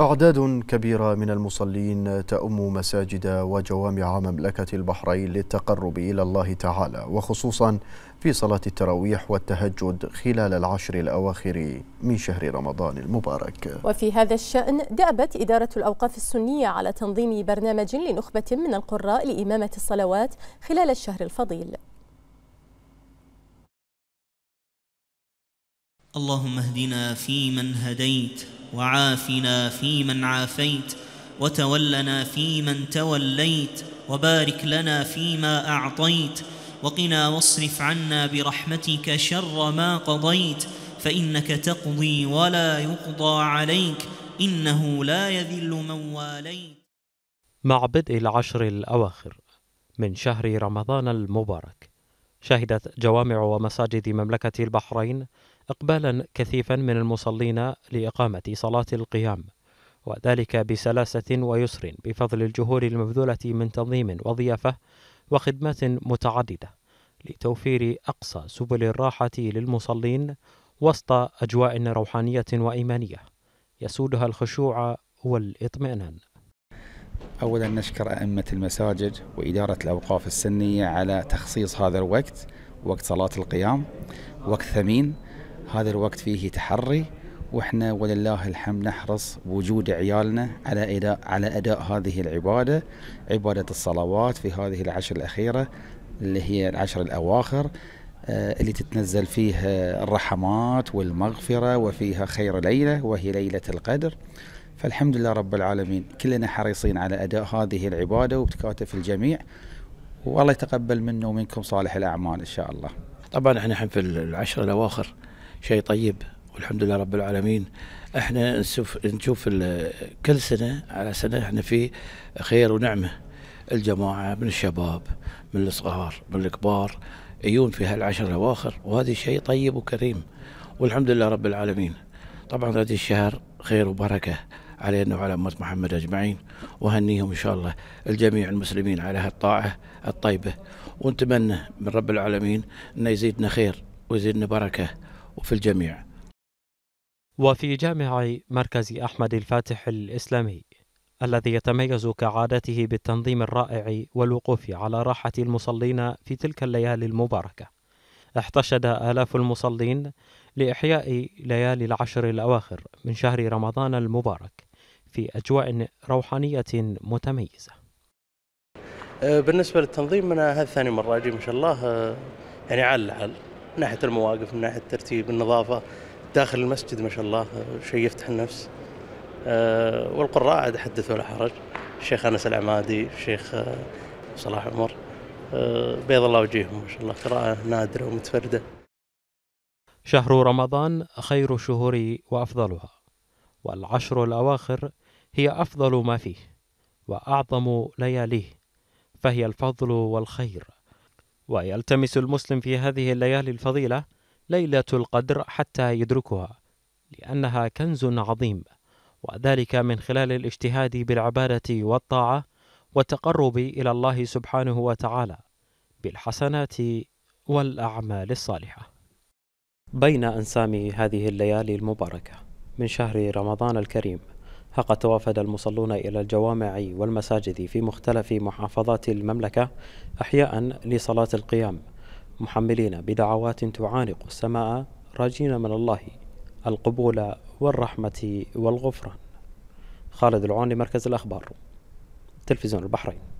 أعداد كبيرة من المصلين تأم مساجد وجوامع مملكة البحرين للتقرب إلى الله تعالى وخصوصا في صلاة التراويح والتهجد خلال العشر الأواخر من شهر رمضان المبارك وفي هذا الشأن دأبت إدارة الأوقاف السنية على تنظيم برنامج لنخبة من القراء لإمامة الصلوات خلال الشهر الفضيل اللهم اهدنا فيمن هديت وعافنا فيمن عافيت وتولنا فيمن توليت وبارك لنا فيما أعطيت وقنا واصرف عنا برحمتك شر ما قضيت فإنك تقضي ولا يقضى عليك إنه لا يذل من واليت مع بدء العشر الأواخر من شهر رمضان المبارك شهدت جوامع ومساجد مملكة البحرين إقبالا كثيفا من المصلين لإقامة صلاة القيام وذلك بسلاسة ويسر بفضل الجهود المبذولة من تنظيم وضيافة وخدمات متعددة لتوفير أقصى سبل الراحة للمصلين وسط أجواء روحانية وإيمانية يسودها الخشوع والإطمئنان أولا نشكر أئمة المساجد وإدارة الأوقاف السنية على تخصيص هذا الوقت وقت صلاة القيام وقت ثمين هذا الوقت فيه تحري واحنا ولله الحمد نحرص بوجود عيالنا على اداء على اداء هذه العباده عباده الصلوات في هذه العشر الاخيره اللي هي العشر الاواخر آه، اللي تتنزل فيها الرحمات والمغفره وفيها خير ليله وهي ليله القدر فالحمد لله رب العالمين كلنا حريصين على اداء هذه العباده وبتكاتف الجميع والله يتقبل منا ومنكم صالح الاعمال ان شاء الله. طبعا احنا الحين في العشر الاواخر شيء طيب والحمد لله رب العالمين احنا نشوف نشوف كل سنه على سنه احنا في خير ونعمه الجماعه من الشباب من الصغار من الكبار يجون في هالعشر الاواخر وهذا شيء طيب وكريم والحمد لله رب العالمين طبعا هذا الشهر خير وبركه علينا وعلى أمة محمد أجمعين وهنيهم إن شاء الله الجميع المسلمين على هالطاعة الطيبة ونتمنى من رب العالمين أنه يزيدنا خير ويزيدنا بركة وفي الجميع وفي جامع مركز أحمد الفاتح الإسلامي الذي يتميز كعادته بالتنظيم الرائع والوقوف على راحة المصلين في تلك الليالي المباركة احتشد آلاف المصلين لإحياء ليالي العشر الأواخر من شهر رمضان المبارك في أجواء روحانية متميزة آه، بالنسبة للتنظيم أنا هذه ثاني مرة أجي ما شاء الله آه، يعني على العل من ناحيه المواقف من ناحيه الترتيب النظافه داخل المسجد ما شاء الله شيء يفتح النفس آه، والقراء عاد حدثوا لا حرج الشيخ انس العمادي الشيخ آه، صلاح عمر آه، بيض الله وجيههم ما شاء الله قراءه نادره ومتفرده شهر رمضان خير الشهور وافضلها والعشر الاواخر هي افضل ما فيه واعظم لياليه فهي الفضل والخير ويلتمس المسلم في هذه الليالي الفضيلة ليلة القدر حتى يدركها لأنها كنز عظيم وذلك من خلال الاجتهاد بالعبادة والطاعة والتقرب إلى الله سبحانه وتعالى بالحسنات والأعمال الصالحة بين أنسام هذه الليالي المباركة من شهر رمضان الكريم فقد توافد المصلون إلى الجوامع والمساجد في مختلف محافظات المملكة أحياء لصلاة القيام محملين بدعوات تعانق السماء راجين من الله القبول والرحمة والغفران خالد العون لمركز الأخبار تلفزيون البحرين